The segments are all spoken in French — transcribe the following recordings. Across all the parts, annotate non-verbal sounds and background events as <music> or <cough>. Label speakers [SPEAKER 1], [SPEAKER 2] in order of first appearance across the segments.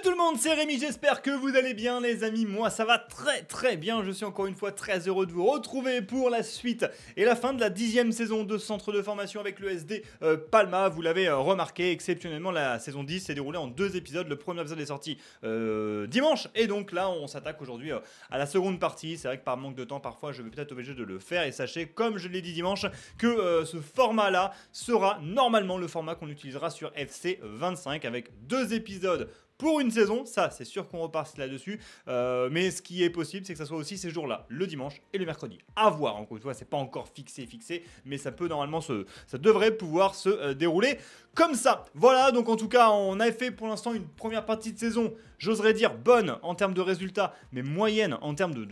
[SPEAKER 1] Salut tout le monde, c'est Rémi, j'espère que vous allez bien les amis, moi ça va très très bien, je suis encore une fois très heureux de vous retrouver pour la suite et la fin de la dixième saison de Centre de Formation avec le SD euh, Palma, vous l'avez euh, remarqué, exceptionnellement la saison 10 s'est déroulée en deux épisodes, le premier épisode est sorti euh, dimanche et donc là on s'attaque aujourd'hui à la seconde partie, c'est vrai que par manque de temps parfois je vais peut-être obligé de le faire et sachez comme je l'ai dit dimanche que ce format là sera normalement le format qu'on utilisera sur FC25 avec deux épisodes pour une saison. Ça, c'est sûr qu'on repasse là-dessus. Euh, mais ce qui est possible, c'est que ça soit aussi ces jours-là, le dimanche et le mercredi. À voir. Encore une fois, c'est pas encore fixé, fixé, mais ça peut normalement se, ça devrait pouvoir se euh, dérouler comme ça. Voilà. Donc en tout cas, on a fait pour l'instant une première partie de saison. J'oserais dire bonne en termes de résultats, mais moyenne en termes de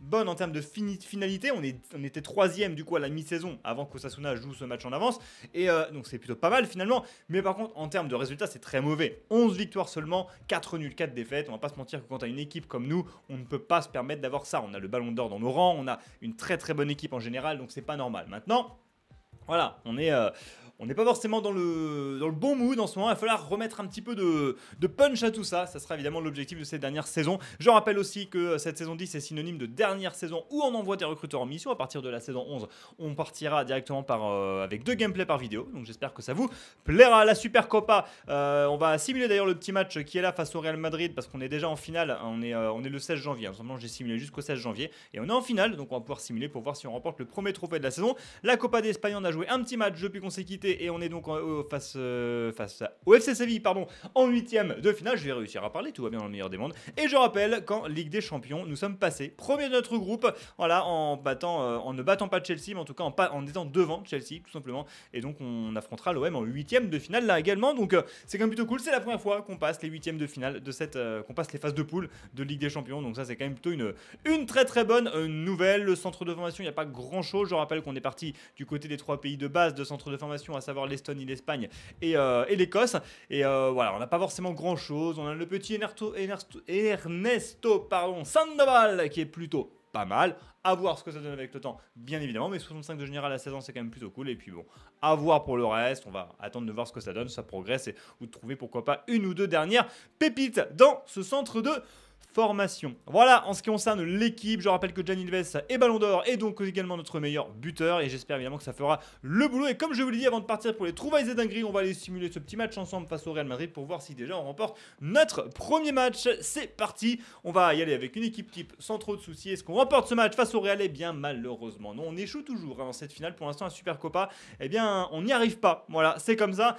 [SPEAKER 1] bonne en termes de finalité. On, est, on était troisième du coup à la mi-saison avant qu'Osasuna joue ce match en avance. Et euh, donc c'est plutôt pas mal finalement. Mais par contre, en termes de résultats, c'est très mauvais. 11 victoires seulement, 4 nuls, 4 défaites. On va pas se mentir que quand t'as une équipe comme nous, on ne peut pas se permettre d'avoir ça. On a le ballon d'or dans nos rangs, on a une très très bonne équipe en général, donc c'est pas normal. Maintenant, voilà, on est. Euh, on n'est pas forcément dans le, le bon mood en ce moment. Il va falloir remettre un petit peu de, punch à tout ça. Ça sera évidemment l'objectif de cette dernière saison. Je rappelle aussi que cette saison 10 est synonyme de dernière saison où on envoie des recruteurs en mission. À partir de la saison 11, on partira directement par, euh, avec deux gameplays par vidéo. Donc j'espère que ça vous plaira. La Super Copa, euh, on va simuler d'ailleurs le petit match qui est là face au Real Madrid parce qu'on est déjà en finale. Hein, on est, euh, on est le 16 janvier. en ce moment j'ai simulé jusqu'au 16 janvier et on est en finale. Donc on va pouvoir simuler pour voir si on remporte le premier trophée de la saison. La Copa d'Espagne, on a joué un petit match depuis qu'on s'est quitté et on est donc face, euh, face au FC Séville pardon, en huitième de finale. Je vais réussir à parler, tout va bien dans le meilleur des mondes. Et je rappelle qu'en Ligue des Champions, nous sommes passés premier de notre groupe voilà, en, battant, euh, en ne battant pas Chelsea, mais en tout cas en, en étant devant Chelsea tout simplement. Et donc on affrontera l'OM en huitième de finale là également. Donc euh, c'est quand même plutôt cool. C'est la première fois qu'on passe les huitièmes de finale de cette, qu'on passe les phases de poule de Ligue des Champions. Donc ça c'est quand même plutôt une, une très très bonne nouvelle. Le centre de formation, il n'y a pas grand chose. Je rappelle qu'on est parti du côté des trois pays de base de centre de formation à savoir l'Estonie, l'Espagne et, euh, et l'Écosse. Et euh, voilà, on n'a pas forcément grand chose. On a le petit Ernesto pardon, Sandoval qui est plutôt pas mal. À voir ce que ça donne avec le temps, bien évidemment. Mais 65 de général à 16 ans, c'est quand même plutôt cool. Et puis bon, à voir pour le reste. On va attendre de voir ce que ça donne. Ça progresse et vous trouvez pourquoi pas une ou deux dernières pépites dans ce centre de voilà en ce qui concerne l'équipe. Je rappelle que Jan Ilves est Ballon d'Or et donc également notre meilleur buteur. Et j'espère évidemment que ça fera le boulot. Et comme je vous l'ai dit avant de partir pour les trouvailles et dingueries, on va aller simuler ce petit match ensemble face au Real Madrid pour voir si déjà on remporte notre premier match. C'est parti. On va y aller avec une équipe type sans trop de soucis. Est-ce qu'on remporte ce match face au Real Eh bien malheureusement non. On échoue toujours dans hein, cette finale. Pour l'instant, un super copa. Eh bien on n'y arrive pas. Voilà, c'est comme ça.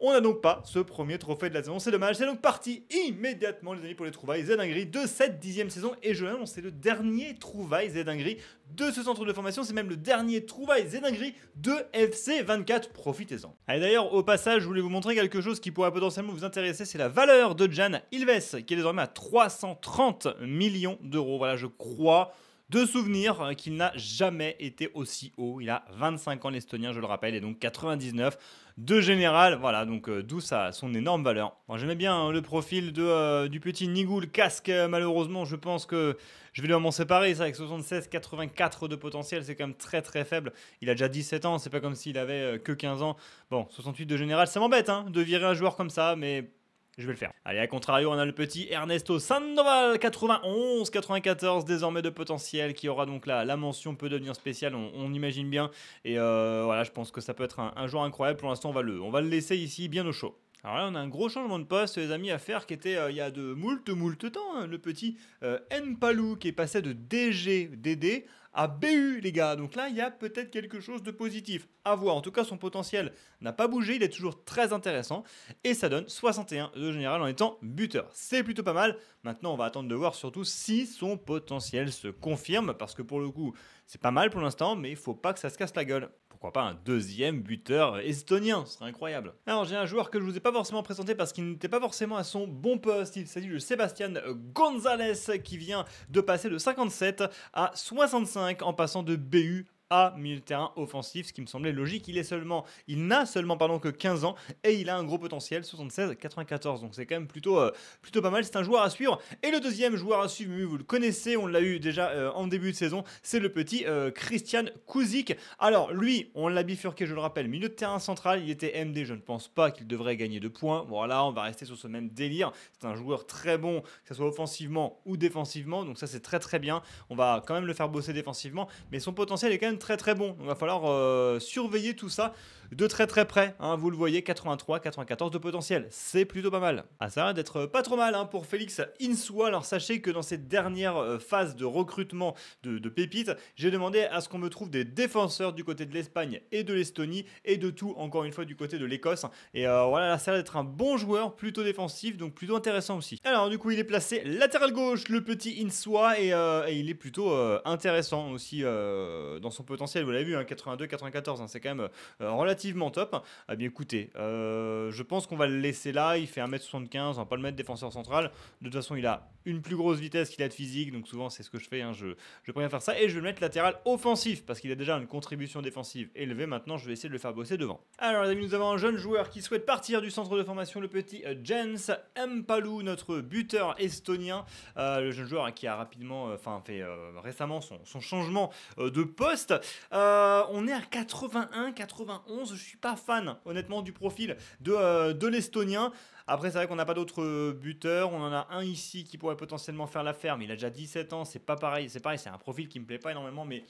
[SPEAKER 1] On n'a donc pas ce premier trophée de la saison, c'est dommage. C'est donc parti immédiatement, les amis, pour les trouvailles Zedingri de cette dixième saison. Et je l'annonce, c'est le dernier trouvaille Zedingri de ce centre de formation. C'est même le dernier trouvaille Zedingri de FC24. Profitez-en. Et d'ailleurs, au passage, je voulais vous montrer quelque chose qui pourrait potentiellement vous intéresser. C'est la valeur de Jan Ilves, qui est désormais à 330 millions d'euros. Voilà, je crois de souvenirs hein, qu'il n'a jamais été aussi haut. Il a 25 ans l'Estonien, je le rappelle, et donc 99 de général. Voilà, donc euh, d'où ça, son énorme valeur. J'aimais bien hein, le profil de, euh, du petit Nigoul casque. Euh, malheureusement, je pense que je vais lui m'en séparer. C'est avec 76, 84 de potentiel, c'est quand même très très faible. Il a déjà 17 ans, c'est pas comme s'il avait que 15 ans. Bon, 68 de général, ça m'embête hein, de virer un joueur comme ça, mais je vais le faire. Allez, à contrario, on a le petit Ernesto Sandoval, 91, 94 désormais de potentiel, qui aura donc là la mention peut devenir spéciale, on, imagine bien. Et euh, voilà, je pense que ça peut être un, jour joueur incroyable. Pour l'instant, on va le, on va le laisser ici bien au chaud. Alors là, on a un gros changement de poste, les amis, à faire, qui était euh, il y a de moult, moult temps. Hein, le petit euh, Npalou qui est passé de DG, DD à BU, les gars. Donc là, il y a peut-être quelque chose de positif à voir. En tout cas, son potentiel n'a pas bougé. Il est toujours très intéressant. Et ça donne 61 de général en étant buteur. C'est plutôt pas mal. Maintenant, on va attendre de voir surtout si son potentiel se confirme. Parce que pour le coup, c'est pas mal pour l'instant, mais il faut pas que ça se casse la gueule. Pourquoi pas un deuxième buteur estonien Ce serait incroyable. Alors, j'ai un joueur que je vous ai pas forcément présenté parce qu'il n'était pas forcément à son bon poste. Il s'agit de Sébastien Gonzalez qui vient de passer de 57 à 65 en passant de BU à milieu de terrain offensif, ce qui me semblait logique. Il est seulement, il n'a seulement pardon que 15 ans et il a un gros potentiel, 76-94. Donc c'est quand même plutôt, euh, plutôt pas mal. C'est un joueur à suivre. Et le deuxième joueur à suivre, vous le connaissez, on l'a eu déjà euh, en début de saison, c'est le petit euh, Christian Kuzik Alors lui, on l'a bifurqué, je le rappelle, milieu de terrain central. Il était MD, je ne pense pas qu'il devrait gagner de points. Voilà, on va rester sur ce même délire. C'est un joueur très bon, que ce soit offensivement ou défensivement. Donc ça c'est très très bien. On va quand même le faire bosser défensivement, mais son potentiel est quand même très très bon. il va falloir euh, surveiller tout ça de très très près. Hein, vous le voyez, 83, 94 de potentiel. C'est plutôt pas mal. Ah, ça a l'air d'être pas trop mal hein, pour Félix Insoa Alors sachez que dans cette dernière euh, phase de recrutement de, de pépites, j'ai demandé à ce qu'on me trouve des défenseurs du côté de l'Espagne et de l'Estonie et de tout, encore une fois, du côté de l'Écosse. Et euh, voilà, ça a l'air d'être un bon joueur, plutôt défensif, donc plutôt intéressant aussi. Alors du coup, il est placé latéral gauche, le petit Insoa euh, et, il est plutôt intéressant aussi dans son potentiel. Vous l'avez vu, 82-94, hein, c'est quand même relativement relativement top. Eh ah, bien écoutez, euh, je pense qu'on va le laisser là. Il fait 1m75, on va pas le mettre défenseur central. De toute façon, il a une plus grosse vitesse qu'il a de physique. Donc souvent, c'est ce que je fais. Hein, je, je préfère faire ça. Et je vais le mettre latéral offensif parce qu'il a déjà une contribution défensive élevée. Maintenant, je vais essayer de le faire bosser devant. Alors, les amis, nous avons un jeune joueur qui souhaite partir du centre de formation, le petit euh, Jens Mpalu, notre buteur estonien. Euh, le jeune joueur hein, qui a rapidement, euh, enfin, fait récemment son, changement de poste. on est à 81, 91. Je suis pas fan, honnêtement, du profil de l'Estonien. Après, c'est vrai qu'on n'a pas d'autres euh, buteurs. On en a un ici qui pourrait potentiellement faire l'affaire, mais il a déjà 17 ans. C'est pas pareil. C'est pareil, c'est un profil qui me plaît pas énormément, mais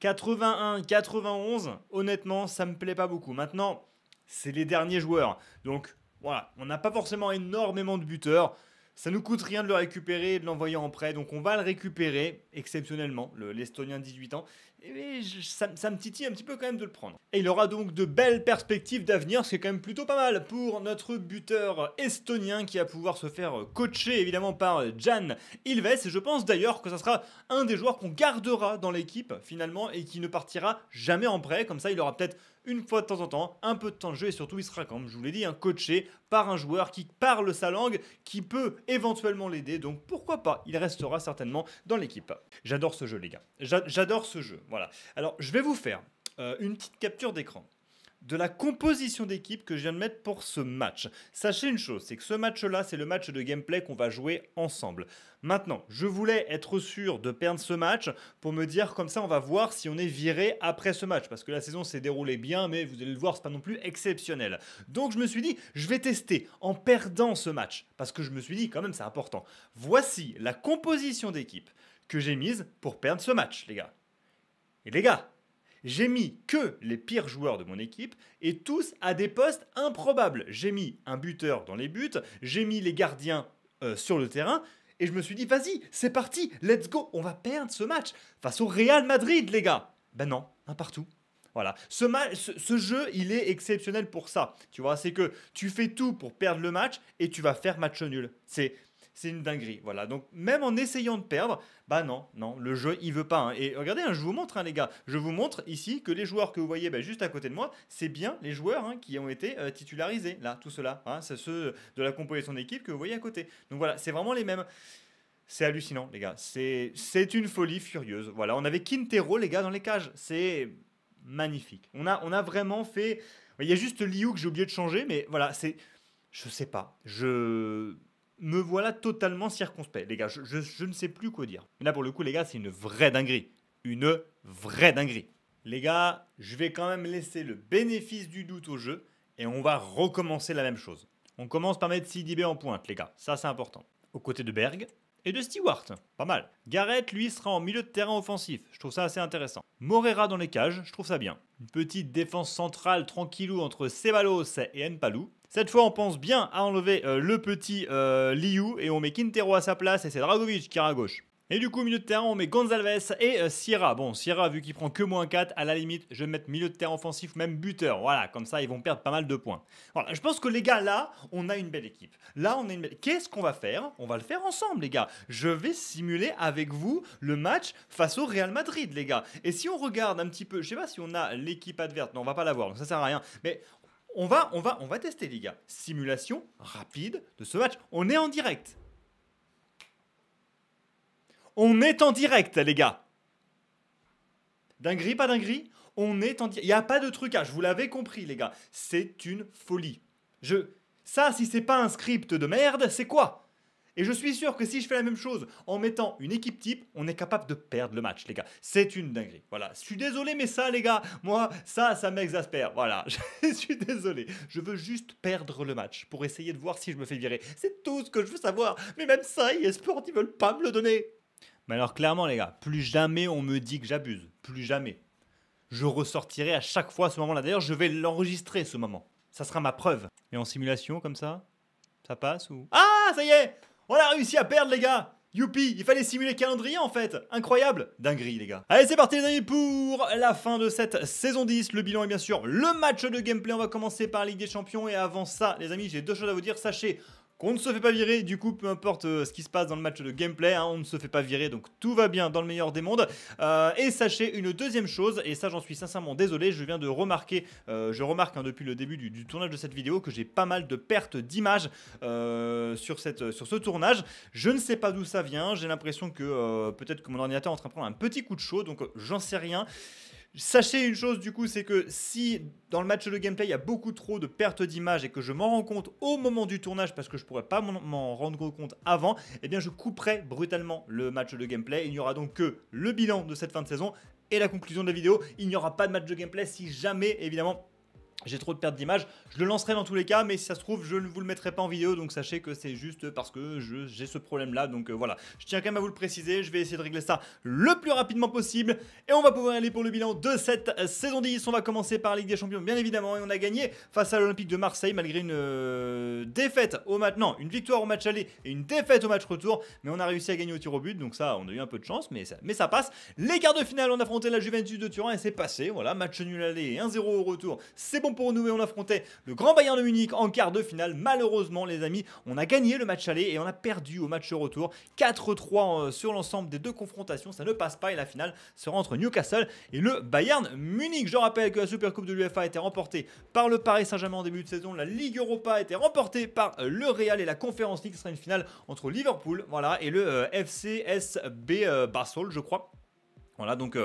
[SPEAKER 1] 81, 91, honnêtement, ça me plaît pas beaucoup. Maintenant, c'est les derniers joueurs. Donc voilà, on n'a pas forcément énormément de buteurs. Ça nous coûte rien de le récupérer et de l'envoyer en prêt, donc on va le récupérer exceptionnellement, l'Estonien 18 ans. Et ça, ça, me titille un petit peu quand même de le prendre. Et il aura donc de belles perspectives d'avenir, ce qui est quand même plutôt pas mal pour notre buteur estonien qui va pouvoir se faire coacher évidemment par Jan Ilves. Et je pense d'ailleurs que ça sera un des joueurs qu'on gardera dans l'équipe finalement et qui ne partira jamais en prêt. Comme ça, il aura peut-être une fois de temps en temps, un peu de temps de jeu et surtout il sera, comme je vous l'ai dit, un coaché par un joueur qui parle sa langue, qui peut éventuellement l'aider. Donc pourquoi pas Il restera certainement dans l'équipe. J'adore ce jeu, les gars. J'adore ce jeu. Voilà. Alors je vais vous faire euh, une petite capture d'écran de la composition d'équipe que je viens de mettre pour ce match. Sachez une chose, c'est que ce match-là, c'est le match de gameplay qu'on va jouer ensemble. Maintenant, je voulais être sûr de perdre ce match pour me dire comme ça, on va voir si on est viré après ce match. Parce que la saison s'est déroulée bien, mais vous allez le voir, c'est pas non plus exceptionnel. Donc je me suis dit, je vais tester en perdant ce match. Parce que je me suis dit, quand même, c'est important. Voici la composition d'équipe que j'ai mise pour perdre ce match, les gars. Et les gars, j'ai mis que les pires joueurs de mon équipe et tous à des postes improbables. J'ai mis un buteur dans les buts, j'ai mis les gardiens euh, sur le terrain. Et je me suis dit, vas-y, c'est parti, let's go, on va perdre ce match face au Real Madrid, les gars. Ben non, un partout. Voilà. Ce, ce, jeu, il est exceptionnel pour ça. Tu vois, c'est que tu fais tout pour perdre le match et tu vas faire match nul. C'est c'est une dinguerie. Voilà, donc même en essayant de perdre, bah non, non, le jeu il veut pas. Hein. Et regardez, hein, je vous montre, hein, les gars, je vous montre ici que les joueurs que vous voyez bah, juste à côté de moi, c'est bien les joueurs qui ont été euh, titularisés, là, tout cela. c'est ceux de la composition d'équipe que vous voyez à côté. Donc voilà, c'est vraiment les mêmes. C'est hallucinant, les gars. C'est, c'est une folie furieuse. Voilà, on avait Quintero, les gars, dans les cages. C'est magnifique. On a, on a vraiment fait. Il y a juste Liu que j'ai oublié de changer, mais voilà, c'est. Je sais pas. Je me voilà totalement circonspect. Les gars, je, ne sais plus quoi dire. Mais là, pour le coup, les gars, c'est une vraie dinguerie. Une vraie dinguerie. Les gars, je vais quand même laisser le bénéfice du doute au jeu et on va recommencer la même chose. On commence par mettre CDB en pointe, les gars. Ça, c'est important. Au côté de Berg et de Stewart. Pas mal. Garrett, lui, sera en milieu de terrain offensif. Je trouve ça assez intéressant. Morera dans les cages, je trouve ça bien. Une petite défense centrale tranquillou entre Ceballos et Npalou. Cette fois, on pense bien à enlever euh, le petit euh, Liu et on met Quintero à sa place et c'est Dragovic qui ira à gauche. Et du coup, milieu de terrain, on met Gonzalez et euh, Sierra. Bon, Sierra, vu qu'il prend que moins 4, à la limite, je vais mettre milieu de terrain offensif, même buteur. Voilà, comme ça, ils vont perdre pas mal de points. Voilà, je pense que les gars, là, on a une belle équipe. Là, on a une Qu'est-ce qu'on va faire On va le faire ensemble, les gars. Je vais simuler avec vous le match face au Real Madrid, les gars. Et si on regarde un petit peu, je sais pas si on a l'équipe adverse. Non, on va pas l'avoir, donc ça sert à rien. Mais on va, on va, on va tester, les gars. Simulation rapide de ce match. On est en direct. On est en direct, les gars. Dinguerie, pas dinguerie On est en direct. Il n'y a pas de trucage. Vous l'avez compris, les gars. C'est une folie. Je. Ça, si c'est pas un script de merde, c'est quoi et je suis sûr que si je fais la même chose en mettant une équipe type, on est capable de perdre le match, les gars. C'est une dinguerie. Voilà. Je suis désolé, mais ça, les gars, moi, ça, ça m'exaspère. Voilà. <laughs> Je suis désolé. Je veux juste perdre le match pour essayer de voir si je me fais virer. C'est tout ce que je veux savoir. Mais même ça, eSport, ils veulent pas me le donner. Mais alors, clairement, les gars, plus jamais on me dit que j'abuse. Plus jamais. Je ressortirai à chaque fois ce moment-là. D'ailleurs, je vais l'enregistrer, ce moment. Ça sera ma preuve. Et en simulation, comme ça, ça passe ou... Ah, ça y est on a réussi à perdre, les gars Youpi, il fallait simuler calendrier en fait Incroyable Dinguerie les gars Allez c'est parti les amis pour la fin de cette saison 10. Le bilan est bien sûr le match de gameplay. On va commencer par Ligue des Champions et avant ça les amis j'ai deux choses à vous dire. Sachez qu'on ne se fait pas virer, du coup, peu importe euh, ce qui se passe dans le match de gameplay, hein, on ne se fait pas virer, donc tout va bien dans le meilleur des mondes. Euh, et sachez une deuxième chose, et ça j'en suis sincèrement désolé, je viens de remarquer, euh, je remarque hein, depuis le début du, tournage de cette vidéo que j'ai pas mal de pertes d'image sur, sur ce tournage. Je ne sais pas d'où ça vient, j'ai l'impression que peut-être que mon ordinateur est en train de prendre un petit coup de chaud, donc j'en sais rien. Sachez une chose du coup, c'est que si dans le match de gameplay il y a beaucoup trop de pertes d'image et que je m'en rends compte au moment du tournage parce que je pourrais pas m'en rendre compte avant, eh bien je couperai brutalement le match de gameplay. Il n'y aura donc que le bilan de cette fin de saison et la conclusion de la vidéo. Il n'y aura pas de match de gameplay si jamais évidemment j'ai trop de pertes d'image. Je le lancerai dans tous les cas, mais si ça se trouve, je ne vous le mettrai pas en vidéo, donc sachez que c'est juste parce que j'ai ce problème-là. Donc euh, voilà, je tiens quand même à vous le préciser, je vais essayer de régler ça le plus rapidement possible. Et on va pouvoir aller pour le bilan de cette euh, saison 10. On va commencer par la Ligue des Champions, bien évidemment, et on a gagné face à l'Olympique de Marseille, malgré une euh, défaite au match... Non, une victoire au match aller et une défaite au match retour, mais on a réussi à gagner au tir au but, donc ça, on a eu un peu de chance, mais ça, mais ça passe. Les quarts de finale, on a affronté la Juventus de Turin et c'est passé, voilà, match nul aller et 1-0 au retour, c'est bon pour nous et on affrontait le grand Bayern de Munich en quart de finale. Malheureusement, les amis, on a gagné le match aller et on a perdu au match retour. 4-3 euh, sur l'ensemble des deux confrontations. Ça ne passe pas et la finale sera entre Newcastle et le Bayern Munich. Je rappelle que la Supercoupe de l'UEFA a été remportée par le Paris Saint-Germain en début de saison. La Ligue Europa a été remportée par euh, le Real et la Conférence League sera une finale entre Liverpool voilà, et le euh, FCSB Basel, je crois. Voilà, donc...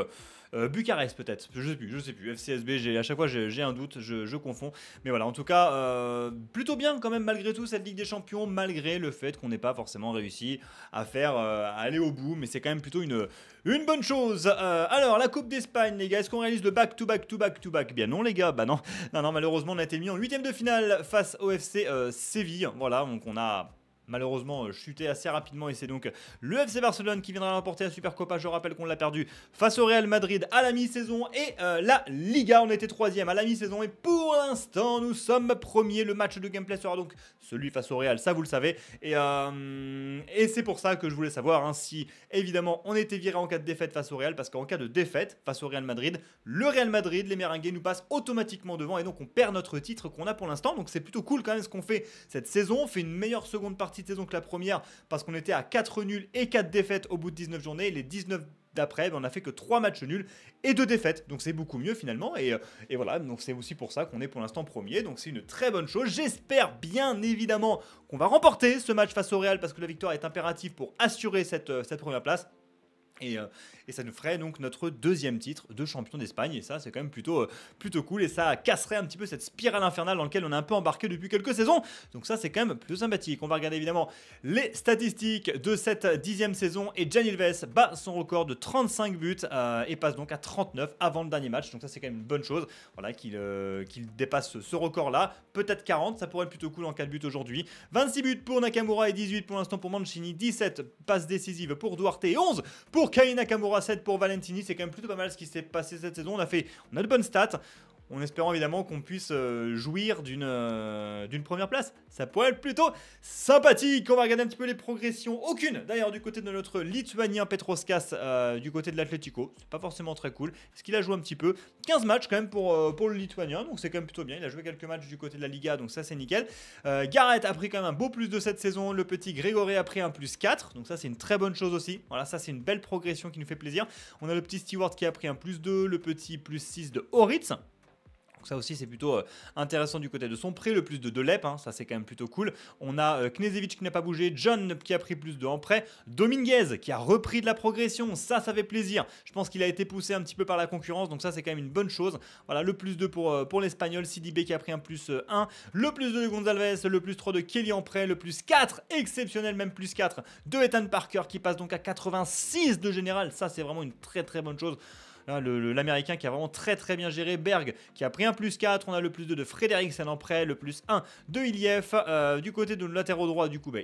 [SPEAKER 1] Euh, Bucarest peut-être, je sais plus, je sais plus. FCSB, à chaque fois j'ai un doute, je, confonds. Mais voilà, en tout cas, euh, plutôt bien quand même malgré tout cette Ligue des Champions, malgré le fait qu'on n'ait pas forcément réussi à faire euh, aller au bout, mais c'est quand même plutôt une, une bonne chose. alors la Coupe d'Espagne, les gars, est-ce qu'on réalise le back to back to back to back Bien non les gars, bah non, non, non, malheureusement on a été mis en huitième de finale face au FC Séville. Voilà, donc on a malheureusement euh, chuté assez rapidement et c'est donc euh, le FC Barcelone qui viendra l'emporter à Supercopa. Je rappelle qu'on l'a perdu face au Real Madrid à la mi-saison et euh, la Liga. On était troisième à la mi-saison et pour l'instant nous sommes premiers. Le match de gameplay sera donc celui face au Real, ça vous le savez. Et, c'est pour ça que je voulais savoir hein, si évidemment on était viré en cas de défaite face au Real parce qu'en cas de défaite face au Real Madrid, le Real Madrid, les Meringues nous passent automatiquement devant et donc on perd notre titre qu'on a pour l'instant. Donc c'est plutôt cool quand même ce qu'on fait cette saison. On fait une meilleure seconde partie c'était donc la première parce qu'on était à 4 nuls et 4 défaites au bout de 19 journées. les 19 d'après, ben, on a fait que 3 matchs nuls et 2 défaites. Donc c'est beaucoup mieux finalement. Et, euh, et voilà, donc c'est aussi pour ça qu'on est pour l'instant premier. Donc c'est une très bonne chose. J'espère bien évidemment qu'on va remporter ce match face au Real parce que la victoire est impérative pour assurer cette, euh, cette première place. Euh, et, ça nous ferait donc notre deuxième titre de champion d'Espagne. Et ça, c'est quand même plutôt, euh, plutôt cool. Et ça casserait un petit peu cette spirale infernale dans laquelle on est un peu embarqué depuis quelques saisons. Donc ça, c'est quand même plutôt sympathique. On va regarder évidemment les statistiques de cette dixième saison. Et Jan Ilves bat son record de 35 buts euh, et passe donc à 39 avant le dernier match. Donc ça, c'est quand même une bonne chose. Voilà, qu'il qu'il dépasse ce record-là. Peut-être 40, ça pourrait être plutôt cool en de buts aujourd'hui. 26 buts pour Nakamura et 18 pour l'instant pour Mancini. 17 passes décisives pour Duarte et 11 pour Kai Nakamura 7 pour Valentini. C'est quand même plutôt pas mal ce qui s'est passé cette saison. On a fait, on a de bonnes stats en espérant évidemment qu'on puisse euh, jouir euh, d'une première place. Ça pourrait être plutôt sympathique. On va regarder un petit peu les progressions. Aucune d'ailleurs du côté de notre Lituanien Petroskas euh, du côté de l'Atlético. pas forcément très cool. Est-ce qu'il a joué un petit peu 15 matchs quand même pour, le Lituanien, donc c'est quand même plutôt bien. Il a joué quelques matchs du côté de la Liga, donc ça c'est nickel. Garrett Gareth a pris quand même un beau plus de cette saison. Le petit Grégory a pris un plus 4, donc ça c'est une très bonne chose aussi. Voilà, ça c'est une belle progression qui nous fait plaisir. On a le petit Stewart qui a pris un plus 2, le petit plus 6 de Horitz. Donc ça aussi, c'est plutôt euh, intéressant du côté de son prêt. Le plus de Delep, hein, ça c'est quand même plutôt cool. On a euh, Knezevic qui n'a pas bougé, John qui a pris plus de en prêt, Dominguez qui a repris de la progression, ça, ça fait plaisir. Je pense qu'il a été poussé un petit peu par la concurrence, donc ça c'est quand même une bonne chose. Voilà, le plus 2 pour, euh, pour l'Espagnol, CDB qui a pris un plus 1, le plus 2 de Gonzalez, le plus 3 de Kelly en prêt, le plus 4, exceptionnel même plus 4, de Ethan Parker qui passe donc à 86 de général. Ça c'est vraiment une très très bonne chose. Hein, l'américain qui a vraiment très très bien géré, Berg qui a pris un plus 4, on a le plus 2 de Frédéric prêt le plus 1 de Iliev. Euh, du côté de latéraux droit du coup, bah,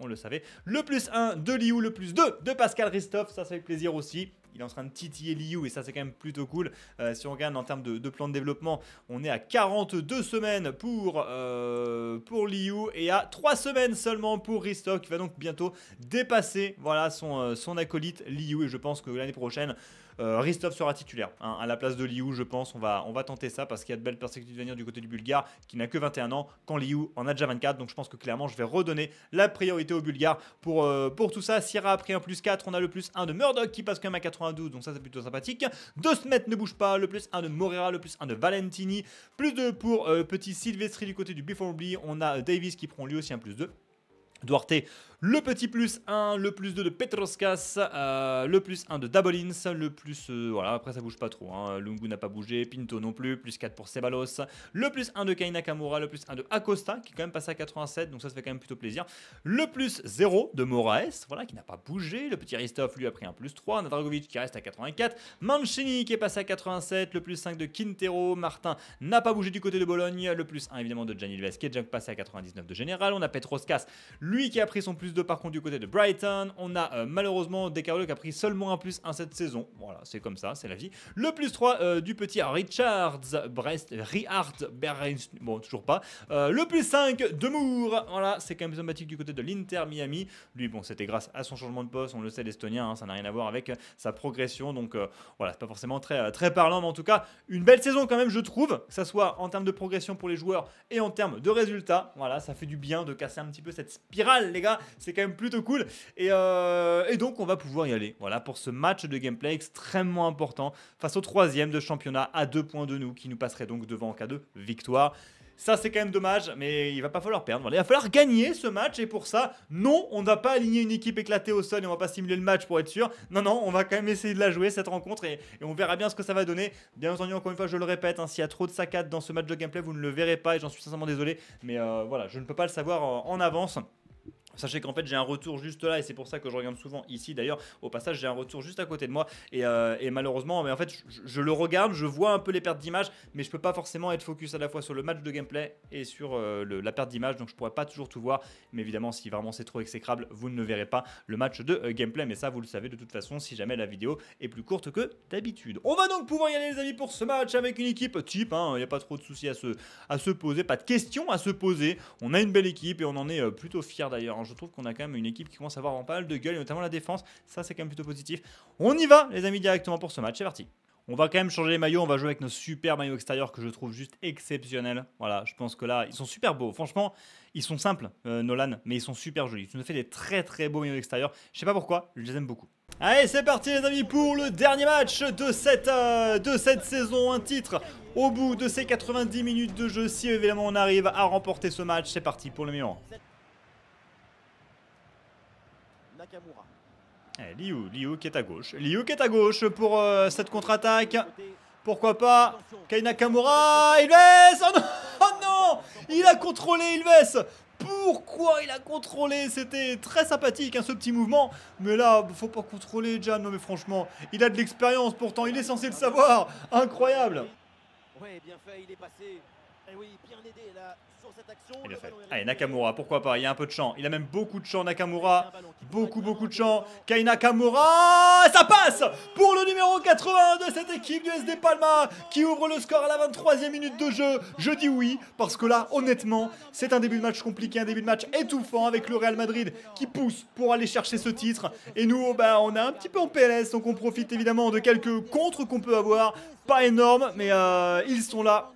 [SPEAKER 1] on le savait, le plus 1 de Liu, le plus 2 de Pascal Ristoff, ça ça fait plaisir aussi il est en train de titiller Liu et ça c'est quand même plutôt cool. Euh, si on regarde en termes de, plan de développement, on est à 42 semaines pour, euh, pour Liu et à 3 semaines seulement pour Ristov qui va donc bientôt dépasser voilà, son, euh, son acolyte Liu et je pense que l'année prochaine... Euh, Ristov sera titulaire hein, à la place de Liu, je pense. On va, on va tenter ça parce qu'il y a de belles perspectives de venir du côté du Bulgare qui n'a que 21 ans quand Liu en a déjà 24. Donc je pense que clairement, je vais redonner la priorité au Bulgare pour, pour tout ça. Sierra a pris un plus 4. On a le plus 1 de Murdoch qui passe quand même à 80 donc ça c'est plutôt sympathique. De ne bouge pas, le plus 1 de Morera, le plus 1 de Valentini, plus 2 pour euh, petit Silvestri du côté du Before b On a euh, Davis qui prend lui aussi un plus 2. Duarte le petit plus 1, le plus 2 de Petroskas, euh, le plus 1 de Dabolins, le plus... Euh, voilà, après ça bouge pas trop. Hein. Lungu n'a pas bougé, Pinto non plus, plus 4 pour Sebalos, le plus 1 de Kainakamura, le plus 1 de Acosta, qui est quand même passé à 87, donc ça se fait quand même plutôt plaisir. Le plus 0 de Moraes, voilà, qui n'a pas bougé. Le petit Ristov, lui, a pris un plus 3. Nadragovic qui reste à 84. Mancini qui est passé à 87. Le plus 5 de Quintero. Martin n'a pas bougé du côté de Bologne. Le plus 1 évidemment de Gianni Ilves qui est déjà passé à 99 de Général. On a Petroskas, lui qui a pris son plus par contre du côté de Brighton. On a euh, malheureusement De qui a pris seulement un plus 1 cette saison. Voilà, c'est comme ça, c'est la vie. Le plus 3 euh, du petit Richards, Brest, Rihard, Berens bon, toujours pas. Euh, le plus 5 de Moore. Voilà, c'est quand même symptomatique du côté de l'Inter Miami. Lui, bon, c'était grâce à son changement de poste, on le sait, l'Estonien, hein, ça n'a rien à voir avec sa progression. Donc voilà, c'est pas forcément très, très parlant, mais en tout cas, une belle saison quand même, je trouve, que ça soit en termes de progression pour les joueurs et en termes de résultats. Voilà, ça fait du bien de casser un petit peu cette spirale, les gars c'est quand même plutôt cool. Euh, et, donc, on va pouvoir y aller. Voilà, pour ce match de gameplay extrêmement important face au troisième de championnat à deux points de nous, qui nous passerait donc devant en cas de victoire. Ça, c'est quand même dommage, mais il va pas falloir perdre. il va falloir gagner ce match, et pour ça, non, on ne va pas aligner une équipe éclatée au sol et on va pas simuler le match pour être sûr. Non, non, on va quand même essayer de la jouer cette rencontre et, on verra bien ce que ça va donner. Bien entendu, encore une fois, je le répète, hein, s'il y a trop de saccades dans ce match de gameplay, vous ne le verrez pas et j'en suis sincèrement désolé, mais euh, voilà, je ne peux pas le savoir euh, en avance. Sachez qu'en fait j'ai un retour juste là et c'est pour ça que je regarde souvent ici d'ailleurs. Au passage j'ai un retour juste à côté de moi et, euh, malheureusement mais en fait je, le regarde, je vois un peu les pertes d'image mais je peux pas forcément être focus à la fois sur le match de gameplay et sur euh, la perte d'image donc je pourrais pas toujours tout voir mais évidemment si vraiment c'est trop exécrable vous ne verrez pas le match de euh, gameplay mais ça vous le savez de toute façon si jamais la vidéo est plus courte que d'habitude. On va donc pouvoir y aller les amis pour ce match avec une équipe type, hein. il n'y a pas trop de soucis à se, à se poser, pas de questions à se poser. On a une belle équipe et on en est plutôt fier d'ailleurs. Hein je trouve qu'on a quand même une équipe qui commence à avoir pas mal de gueule, et notamment la défense. Ça, c'est quand même plutôt positif. On y va, les amis, directement pour ce match. C'est parti. On va quand même changer les maillots, on va jouer avec nos super maillots extérieurs que je trouve juste exceptionnels. Voilà, je pense que là, ils sont super beaux. Franchement, ils sont simples, euh, Nolan, mais ils sont super jolis. Tu nous fait des très très beaux maillots extérieurs. Je sais pas pourquoi, je les aime beaucoup. Allez, c'est parti les amis pour le dernier match de cette, euh, de cette saison. Un titre au bout de ces 90 minutes de jeu. Si évidemment on arrive à remporter ce match, c'est parti pour le meilleur. Eh, Liu, Liu qui est à gauche. Liu qui est à gauche pour euh, cette contre-attaque. Pourquoi pas Kainakamura, il Ilves oh non, oh non Il a contrôlé Ilves pourquoi il a contrôlé C'était très sympathique hein, ce petit mouvement. Mais là, faut pas contrôler Jan. Non mais franchement, il a de l'expérience pourtant. Il est censé le savoir. Incroyable. Oui, bien fait, il est passé. Eh oui, là. Et fait. Allez, Nakamura, pourquoi pas, il y a un peu de champ. Il a même beaucoup de champ, Nakamura. Beaucoup, beaucoup de champ. Kai Nakamura, ça passe pour le numéro 80 de cette équipe du SD Palma qui ouvre le score à la 23e minute de jeu. Je dis oui, parce que là, honnêtement, c'est un début de match compliqué, un début de match étouffant avec le Real Madrid qui pousse pour aller chercher ce titre. Et nous, oh, bah, on a un petit peu en PLS, donc on profite évidemment de quelques contres qu'on peut avoir. Pas énorme, mais euh, ils sont là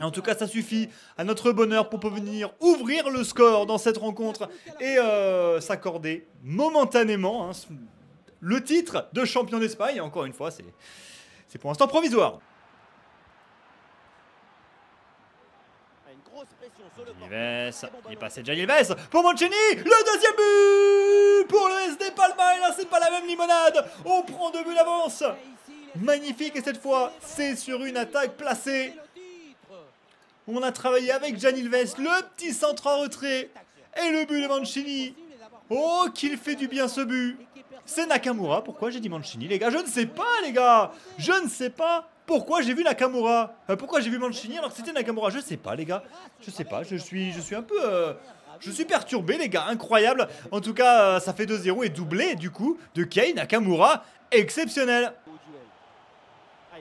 [SPEAKER 1] en tout cas, ça suffit à notre bonheur pour venir ouvrir le score dans cette rencontre et euh, s'accorder momentanément hein, le titre de champion d'Espagne. Encore une fois, c'est pour l'instant provisoire. il est passé déjà Yves pour Mancini, le deuxième but pour le SD Palma et là c'est pas la même limonade, on prend deux buts d'avance. Magnifique et cette fois c'est sur une attaque placée on a travaillé avec Ilves, le petit centre en retrait. Et le but de Mancini. Oh, qu'il fait du bien ce but. C'est Nakamura. Pourquoi j'ai dit Mancini, les gars Je ne sais pas, les gars. Je ne sais pas pourquoi j'ai vu Nakamura. Euh, pourquoi j'ai vu Mancini alors que c'était Nakamura. Je ne sais pas, les gars. Je ne sais pas. Je suis, je suis un peu... Euh, je suis perturbé, les gars. Incroyable. En tout cas, euh, ça fait 2-0 et doublé, du coup, de Kei Nakamura. Exceptionnel. Ah,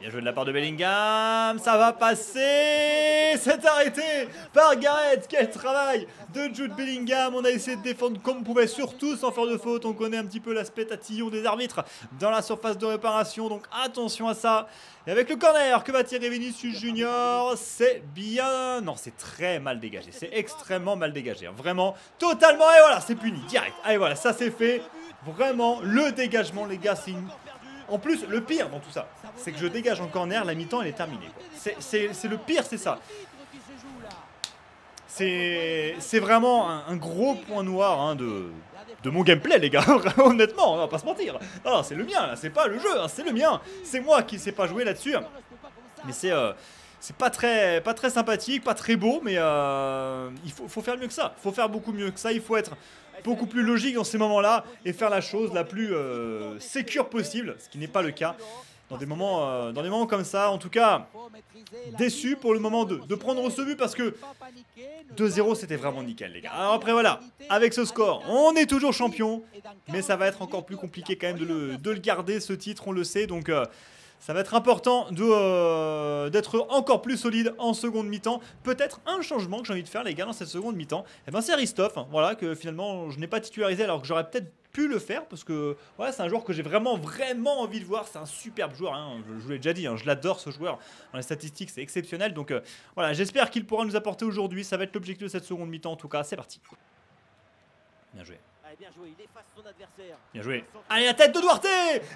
[SPEAKER 1] bien joué de la part de Bellingham, ça va passer, c'est arrêté par Gareth, quel travail de Jude Bellingham, on a essayé de défendre comme on pouvait, surtout sans faire de faute, on connaît un petit peu l'aspect tatillon des arbitres dans la surface de réparation, donc attention à ça, et avec le corner que va tirer Vinicius Junior, c'est bien, non c'est très mal dégagé, c'est extrêmement mal dégagé, hein. vraiment, totalement, et voilà, c'est puni, direct, Et voilà, ça c'est fait, vraiment, le dégagement les gars, c'est une en plus, le pire dans tout ça, c'est que je dégage en corner, la mi-temps, elle est terminée. C'est le pire, c'est ça. C'est vraiment un, gros point noir hein, de, mon gameplay, les gars. <laughs> Honnêtement, on va pas se mentir. c'est le mien, C'est pas le jeu, hein, c'est le mien. C'est moi qui ne sais pas jouer là-dessus. Mais c'est... Euh, pas très, sympathique, pas très beau, mais euh, il faut, faut, faire mieux que ça. Il faut faire beaucoup mieux que ça. Il faut être beaucoup plus logique dans ces moments-là et faire la chose la plus euh, sécure possible, ce qui n'est pas le cas dans des moments, euh, dans des moments comme ça. En tout cas, déçu pour le moment de, de prendre ce but parce que 2-0, c'était vraiment nickel, les gars. après, voilà, avec ce score, on est toujours champion, mais ça va être encore plus compliqué quand même de le, de le garder, ce titre, on le sait. Donc... Euh, ça va être important de, euh, d'être encore plus solide en seconde mi-temps. Peut-être un changement que j'ai envie de faire, les gars, dans cette seconde mi-temps. Et eh ben, c'est Aristoff, voilà, que finalement je n'ai pas titularisé alors que j'aurais peut-être pu le faire parce que voilà, c'est un joueur que j'ai vraiment vraiment envie de voir. C'est un superbe joueur, hein. je, vous l'ai déjà dit, hein, je l'adore ce joueur. Dans les statistiques, c'est exceptionnel. Donc euh, voilà, j'espère qu'il pourra nous apporter aujourd'hui. Ça va être l'objectif de cette seconde mi-temps en tout cas. C'est parti. Bien joué. Allez, bien joué, il efface son adversaire. Bien joué. Allez, la tête de Duarte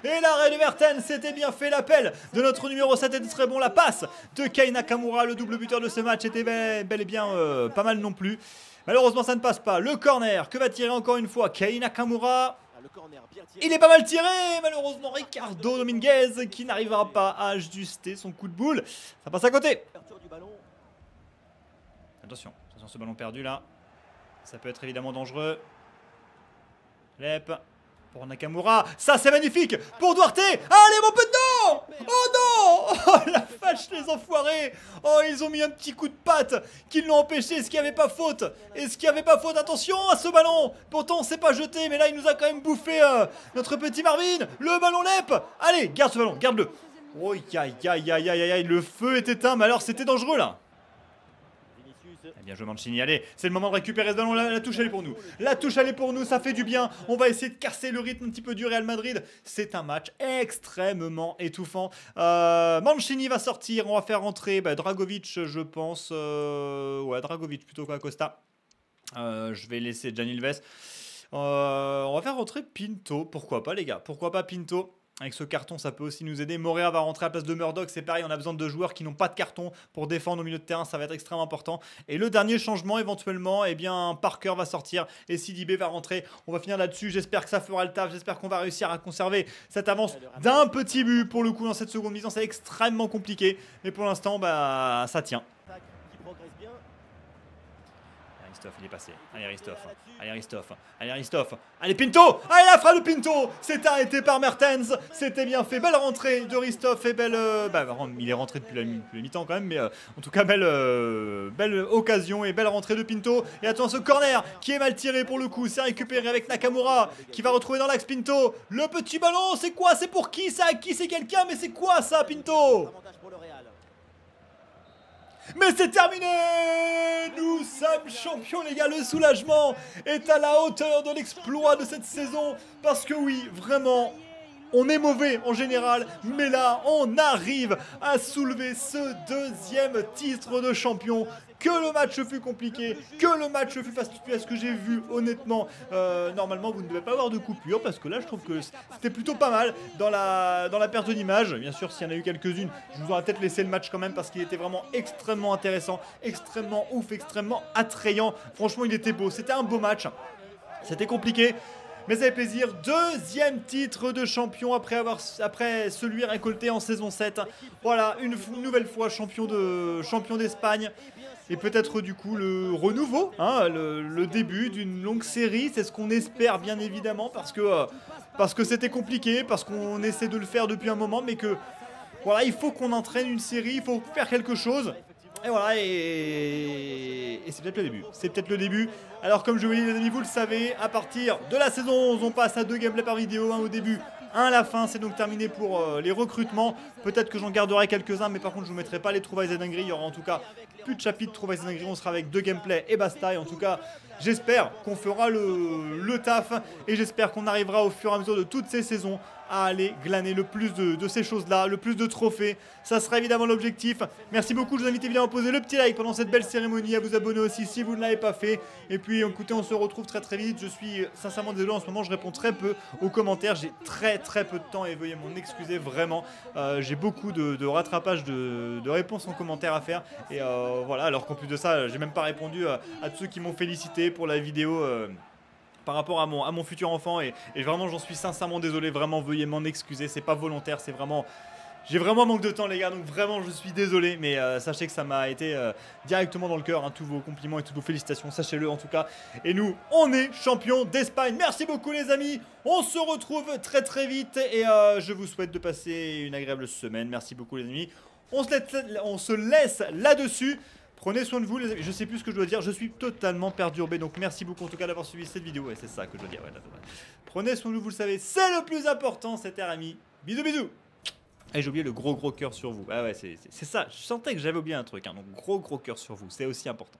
[SPEAKER 1] Et l'arrêt de Merten c'était bien fait l'appel de notre numéro 7 était très bon. La passe de Kei Nakamura, le double buteur de ce match, était bel, et bien euh, pas mal non plus. Malheureusement, ça ne passe pas. Le corner que va tirer encore une fois Kei Nakamura. Ah, il est pas mal tiré, malheureusement, Ricardo Dominguez qui n'arrivera pas à ajuster son coup de boule. Ça passe à côté. Attention, attention ce ballon perdu là. Ça peut être évidemment dangereux. Lep pour Nakamura. Ça, c'est magnifique pour Duarte. Allez, mon peu dedans Oh non Oh la vache, les enfoirés Oh, ils ont mis un petit coup de patte qui l'ont empêché. Est-ce qu'il n'y avait pas faute Est-ce qu'il n'y avait pas faute Attention à ce ballon Pourtant, on s'est pas jeté, mais là, il nous a quand même bouffé euh, notre petit Marvin. Le ballon Lep Allez, garde ce ballon, garde-le. Oh, aïe, aïe, aïe, aïe, aïe, aïe, le feu est éteint, mais alors c'était dangereux là eh bien, je Mancini, allez, c'est le moment de récupérer ce ballon. La, touche, elle est pour nous. La touche, elle est pour nous, ça fait du bien. On va essayer de casser le rythme un petit peu du Real Madrid. C'est un match extrêmement étouffant. Euh, Mancini va sortir, on va faire entrer bah, Dragovic, je pense. Euh, ouais, Dragovic plutôt qu'Acosta. Euh, je vais laisser Euh, on va faire rentrer Pinto, pourquoi pas, les gars Pourquoi pas Pinto avec ce carton, ça peut aussi nous aider. Morea va rentrer à la place de Murdoch, c'est pareil, on a besoin de joueurs qui n'ont pas de carton pour défendre au milieu de terrain, ça va être extrêmement important. Et le dernier changement éventuellement, eh bien Parker va sortir et Sidibé va rentrer. On va finir là-dessus, j'espère que ça fera le taf, j'espère qu'on va réussir à conserver cette avance d'un petit but pour le coup dans cette seconde mise, c'est extrêmement compliqué, mais pour l'instant, bah ça tient il est passé. Allez Aristophe. allez Aristophe. allez allez Pinto, allez la frappe de Pinto, c'est arrêté par Mertens, c'était bien fait, belle rentrée de Aristophe et belle, euh, bah, il est rentré depuis la, mi-temps quand même, mais euh, en tout cas belle, euh, belle occasion et belle rentrée de Pinto. Et attention ce corner qui est mal tiré pour le coup, c'est récupéré avec Nakamura qui va retrouver dans l'axe Pinto. Le petit ballon, c'est quoi, c'est pour qui ça, qui c'est quelqu'un, mais c'est quoi ça Pinto mais c'est terminé Nous sommes champions les gars, le soulagement est à la hauteur de l'exploit de cette saison. Parce que oui, vraiment, on est mauvais en général, mais là, on arrive à soulever ce deuxième titre de champion que le match fut compliqué, que le match fut fastidieux à ce que j'ai vu, honnêtement. Euh, normalement, vous ne devez pas avoir de coupure parce que là, je trouve que c'était plutôt pas mal dans la, dans la perte d'image. Bien sûr, s'il y en a eu quelques-unes, je vous aurais peut-être laissé le match quand même parce qu'il était vraiment extrêmement intéressant, extrêmement ouf, extrêmement attrayant. Franchement, il était beau. C'était un beau match. C'était compliqué. Mais ça plaisir, deuxième titre de champion après, avoir, après celui récolté en saison 7. Voilà, une, nouvelle fois champion d'Espagne. De, champion et peut-être du coup le renouveau, hein, le, début d'une longue série. C'est ce qu'on espère bien évidemment parce que euh, parce que c'était compliqué, parce qu'on essaie de le faire depuis un moment, mais que voilà, il faut qu'on entraîne une série, il faut faire quelque chose. Et voilà, et, c'est peut-être le début. C'est peut-être le début. Alors comme je vous l'ai dit les amis, vous le savez, à partir de la saison 11, on passe à deux gameplays par vidéo, au début un à la fin. C'est donc terminé pour euh, les recrutements. Peut-être que j'en garderai quelques-uns, mais par contre, je ne vous mettrai pas les trouvailles et dingueries. Il y aura en tout cas plus de chapitres trouvailles et dingueries. On sera avec deux gameplays et basta. en tout cas, J'espère qu'on fera le, taf et j'espère qu'on arrivera au fur et à mesure de toutes ces saisons à aller glaner le plus de, ces choses-là, le plus de trophées. Ça sera évidemment l'objectif. Merci beaucoup. Je vous invite évidemment à poser le petit like pendant cette belle cérémonie, à vous abonner aussi si vous ne l'avez pas fait. Et puis écoutez, on se retrouve très très vite. Je suis sincèrement désolé en ce moment, je réponds très peu aux commentaires. J'ai très très peu de temps et veuillez m'en excuser vraiment. Euh, j'ai beaucoup de, de rattrapage de, réponses en commentaires à faire. Et euh, voilà, alors qu'en plus de ça, j'ai même pas répondu à, euh, à tous ceux qui m'ont félicité pour la vidéo euh, par rapport à mon, à mon futur enfant et, vraiment j'en suis sincèrement désolé, vraiment veuillez m'en excuser, c'est pas volontaire, c'est vraiment... J'ai vraiment manque de temps les gars, donc vraiment je suis désolé, mais euh, sachez que ça m'a été euh, directement dans le cœur, hein, tous vos compliments et toutes vos félicitations, sachez-le en tout cas. Et nous, on est champions d'Espagne. Merci beaucoup les amis, on se retrouve très très vite et je vous souhaite de passer une agréable semaine. Merci beaucoup les amis. On se on se laisse là-dessus. Prenez soin de vous, les je sais plus ce que je dois dire, je suis totalement perturbé, donc merci beaucoup en tout cas d'avoir suivi cette vidéo, et c'est ça que je dois dire, Prenez soin de vous, vous le savez, c'est le plus important, air ami. Bisous bisous et j'ai oublié le gros gros cœur sur vous. Ah ouais, c'est ça. Je sentais que j'avais oublié un truc. Hein. Donc gros gros cœur sur vous. C'est aussi important.